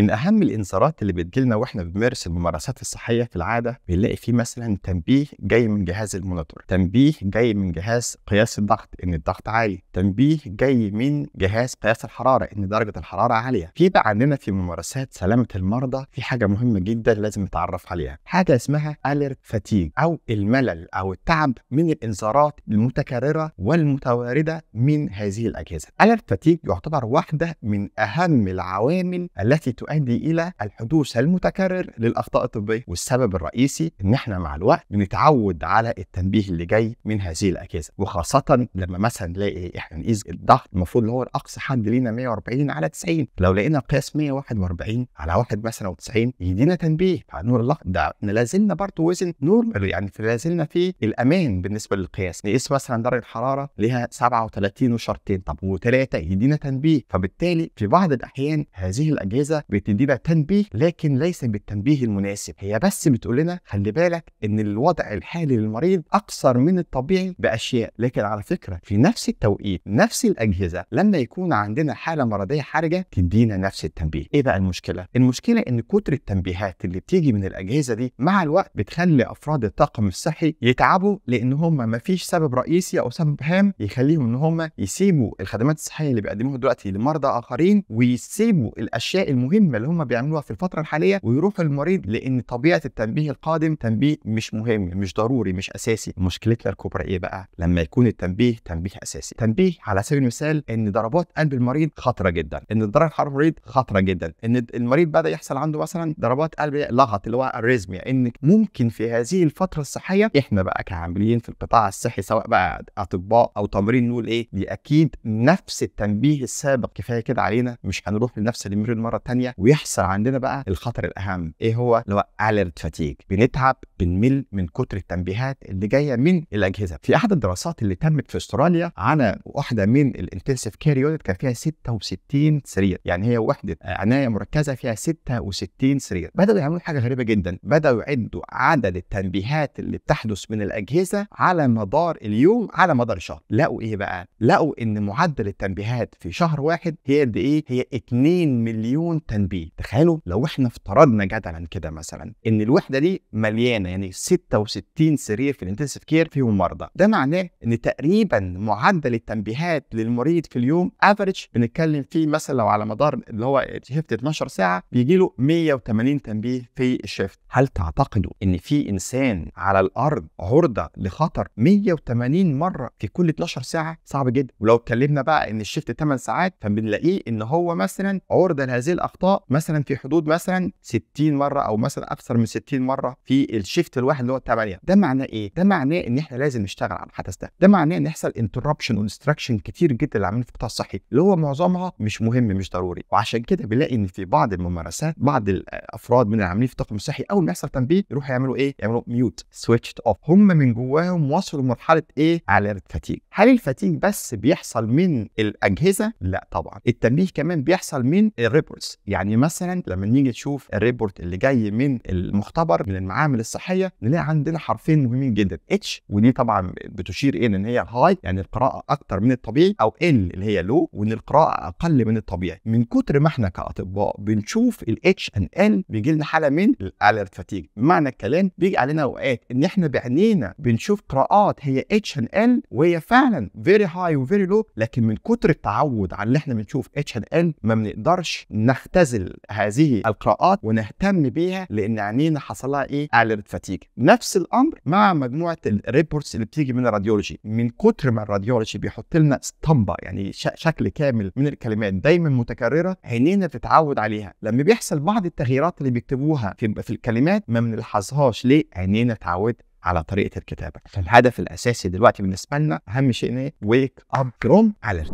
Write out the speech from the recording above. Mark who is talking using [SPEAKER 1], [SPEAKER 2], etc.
[SPEAKER 1] من اهم الانذارات اللي بتجيلنا واحنا بنمارس الممارسات الصحيه في العاده بنلاقي فيه مثلا تنبيه جاي من جهاز المونيتور تنبيه جاي من جهاز قياس الضغط ان الضغط عالي تنبيه جاي من جهاز قياس الحراره ان درجه الحراره عاليه في بقى عندنا في ممارسات سلامه المرضى في حاجه مهمه جدا لازم نتعرف عليها حاجه اسمها اليرت فاتيج او الملل او التعب من الانذارات المتكرره والمتوارده من هذه الاجهزه اليرت فاتيج يعتبر واحده من اهم العوامل التي تؤدي يؤدي الى الحدوث المتكرر للاخطاء الطبيه والسبب الرئيسي ان احنا مع الوقت بنتعود على التنبيه اللي جاي من هذه الاجهزه وخاصه لما مثلا نلاقي احنا نقيس الضغط المفروض اللي هو الاقصى حد لينا 140 على 90 لو لقينا قياس 141 على واحد مثلا و 90 يدينا تنبيه على نور الله ده احنا لازلنا برضه وزن نورمال يعني لازلنا في الامان بالنسبه للقياس نقيس مثلا درجه الحراره ليها 37 وشرطين طب و3 يدينا تنبيه فبالتالي في بعض الاحيان هذه الاجهزه بتدينا تنبيه لكن ليس بالتنبيه المناسب هي بس بتقول لنا خلي بالك ان الوضع الحالي للمريض اكثر من الطبيعي باشياء لكن على فكره في نفس التوقيت نفس الاجهزه لما يكون عندنا حاله مرضيه حرجه تدينا نفس التنبيه ايه بقى المشكله المشكله ان كتر التنبيهات اللي بتيجي من الاجهزه دي مع الوقت بتخلي افراد الطاقم الصحي يتعبوا لان هم ما فيش سبب رئيسي او سبب هام يخليهم ان هم يسيبوا الخدمات الصحيه اللي بيقدموها دلوقتي لمرضى اخرين ويسيبوا الاشياء المهمه المهمه اللي هم بيعملوها في الفتره الحاليه ويروحوا المريض لان طبيعه التنبيه القادم تنبيه مش مهم مش ضروري مش اساسي مشكلتنا الكبرى ايه بقى لما يكون التنبيه تنبيه اساسي تنبيه على سبيل المثال ان ضربات قلب المريض خطره جدا ان الضرر الحراري المريض خطره جدا ان المريض بدا يحصل عنده مثلا ضربات قلب لغط اللي هو الريزميا ان ممكن في هذه الفتره الصحيه احنا بقى كعاملين في القطاع الصحي سواء بقى اطباء او تمرين نقول ايه دي اكيد نفس التنبيه السابق كفايه كده علينا مش هنروح لنفس المريض مره ثانيه ويحصل عندنا بقى الخطر الاهم ايه هو اللي هو اليرت فاتيج بنتعب بنمل من كتر التنبيهات اللي جايه من الاجهزه في احد الدراسات اللي تمت في استراليا على واحده من الانتنسيف كير يونت كان فيها 66 سرير يعني هي وحده عنايه مركزه فيها 66 سرير بداوا يعملوا حاجه غريبه جدا بداوا يعدوا عدد التنبيهات اللي بتحدث من الاجهزه على مدار اليوم على مدار الشهر لقوا ايه بقى لقوا ان معدل التنبيهات في شهر واحد هي قد ايه هي 2 مليون تنبيه ان بي تخيلوا لو احنا افترضنا جدلا كده مثلا ان الوحده دي مليانه يعني 66 سرير في الانتنسيف كير فيهم مرضى ده معناه ان تقريبا معدل التنبيهات للمريض في اليوم افريج بنتكلم فيه مثلا لو على مدار اللي هو شيفت 12 ساعه بيجي له 180 تنبيه في الشيفت هل تعتقدوا ان في انسان على الارض عرضه لخطر 180 مره في كل 12 ساعه صعب جدا ولو اتكلمنا بقى ان الشيفت 8 ساعات فبنلاقيه ان هو مثلا عرضه لهذه الاخطار مثلا في حدود مثلا 60 مره او مثلا اكثر من 60 مره في الشيفت الواحد اللي هو التمارين ده معناه ايه ده معناه ان احنا لازم نشتغل على الحدث ده ده معناه ان يحصل انتربشن وانستراكشن كتير جدا اللي في القطاع الصحي اللي هو معظمها مش مهم مش ضروري وعشان كده بنلاقي ان في بعض الممارسات بعض الافراد من العاملين في الطاقم الصحي اول ما يحصل تنبيه يروحوا يعملوا ايه يعملوا ميوت سويتش اوف هم من جواهم وصلوا لمرحله ايه على فاتيك هل الفاتيج بس بيحصل من الاجهزه لا طبعا التنبيه كمان بيحصل من الريبورتس يعني مثلا لما نيجي نشوف الريبورت اللي جاي من المختبر من المعامل الصحيه نلاقي عندنا حرفين مهمين جدا اتش ودي طبعا بتشير الى ان هي هاي يعني القراءه اكتر من الطبيعي او ال اللي هي لو وان القراءه اقل من الطبيعي من كتر ما احنا كاطباء بنشوف الاتش ان ال بيجي لنا حاله من الالرت فاتيج معنى الكلام بيجي علينا اوقات ان احنا بعينينا بنشوف قراءات هي اتش ان ال وهي فعلا فعلا فيري هاي وفيري لو لكن من كتر التعود على اللي احنا بنشوف اتش ان ان ما بنقدرش نختزل هذه القراءات ونهتم بيها لان عينينا حصل لها ايه اليرت فاتيج نفس الامر مع مجموعه الريبورتس اللي بتيجي من الراديولوجي من كتر ما الراديولوجي بيحط لنا اسطمبه يعني شكل كامل من الكلمات دايما متكرره عينينا بتتعود عليها لما بيحصل بعض التغييرات اللي بيكتبوها في, في الكلمات ما بنلحظهاش ليه عينينا اتعودت على طريقه الكتابه فالهدف الاساسي دلوقتي بالنسبه لنا اهم شيء ايه ويك اب روم على